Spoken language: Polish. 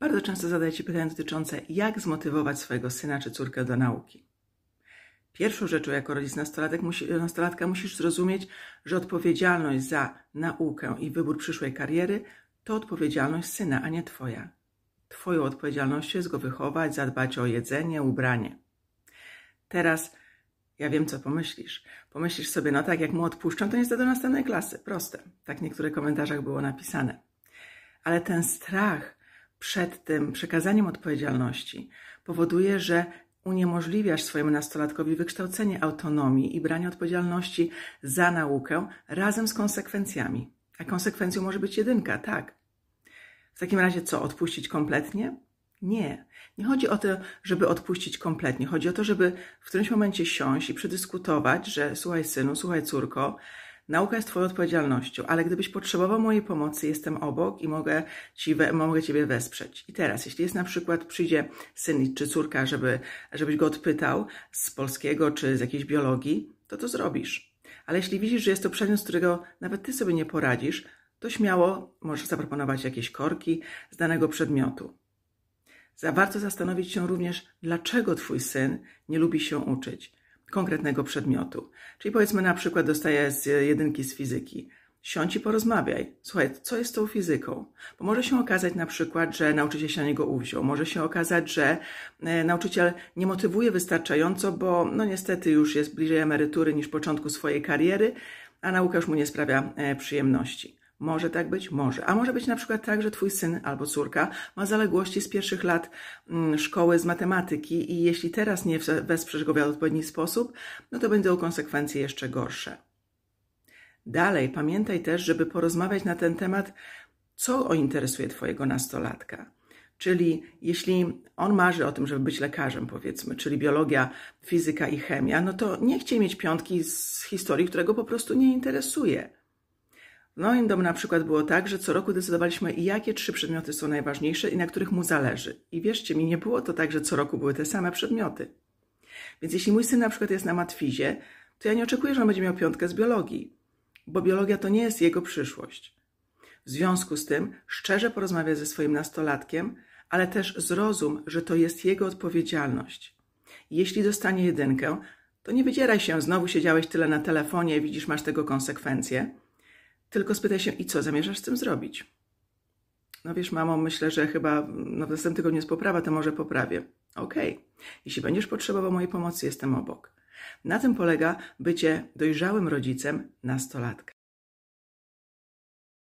Bardzo często zadajecie pytania dotyczące, jak zmotywować swojego syna czy córkę do nauki. Pierwszą rzeczą jako rodzic nastolatek nastolatka musisz zrozumieć, że odpowiedzialność za naukę i wybór przyszłej kariery to odpowiedzialność syna, a nie twoja. Twoją odpowiedzialnością jest go wychować, zadbać o jedzenie, ubranie. Teraz ja wiem, co pomyślisz. Pomyślisz sobie, no tak, jak mu odpuszczą, to nie zda do następnej klasy. Proste. Tak w niektórych komentarzach było napisane. Ale ten strach przed tym przekazaniem odpowiedzialności powoduje, że uniemożliwiasz swojemu nastolatkowi wykształcenie autonomii i branie odpowiedzialności za naukę razem z konsekwencjami. A konsekwencją może być jedynka, tak. W takim razie co, odpuścić kompletnie? Nie. Nie chodzi o to, żeby odpuścić kompletnie. Chodzi o to, żeby w którymś momencie siąść i przedyskutować, że słuchaj synu, słuchaj córko, Nauka jest Twoją odpowiedzialnością, ale gdybyś potrzebował mojej pomocy, jestem obok i mogę, ci we, mogę Ciebie wesprzeć. I teraz, jeśli jest na przykład, przyjdzie syn czy córka, żeby, żebyś go odpytał z polskiego czy z jakiejś biologii, to to zrobisz. Ale jeśli widzisz, że jest to przedmiot, z którego nawet Ty sobie nie poradzisz, to śmiało możesz zaproponować jakieś korki z danego przedmiotu. Warto zastanowić się również, dlaczego Twój syn nie lubi się uczyć konkretnego przedmiotu. Czyli powiedzmy na przykład dostaję z jedynki z fizyki. Siądź i porozmawiaj. Słuchaj, co jest tą fizyką? Bo może się okazać na przykład, że nauczyciel się na niego uwziął. Może się okazać, że e, nauczyciel nie motywuje wystarczająco, bo no niestety już jest bliżej emerytury niż początku swojej kariery, a nauka już mu nie sprawia e, przyjemności. Może tak być? Może. A może być na przykład tak, że twój syn albo córka ma zaległości z pierwszych lat mm, szkoły z matematyki i jeśli teraz nie wesprzesz go w odpowiedni sposób, no to będą konsekwencje jeszcze gorsze. Dalej, pamiętaj też, żeby porozmawiać na ten temat, co interesuje twojego nastolatka. Czyli jeśli on marzy o tym, żeby być lekarzem, powiedzmy, czyli biologia, fizyka i chemia, no to nie chce mieć piątki z historii, którego po prostu nie interesuje no im dom na przykład było tak, że co roku decydowaliśmy, jakie trzy przedmioty są najważniejsze i na których mu zależy. I wierzcie mi, nie było to tak, że co roku były te same przedmioty. Więc jeśli mój syn na przykład jest na matwizie, to ja nie oczekuję, że on będzie miał piątkę z biologii, bo biologia to nie jest jego przyszłość. W związku z tym szczerze porozmawiać ze swoim nastolatkiem, ale też zrozum, że to jest jego odpowiedzialność. Jeśli dostanie jedynkę, to nie wydzieraj się, znowu siedziałeś tyle na telefonie, widzisz, masz tego konsekwencje – tylko spytaj się, i co zamierzasz z tym zrobić? No wiesz, mamo, myślę, że chyba no, w następnym tygodniu jest poprawa, to może poprawię. Okej, okay. jeśli będziesz potrzebował mojej pomocy, jestem obok. Na tym polega bycie dojrzałym rodzicem nastolatka.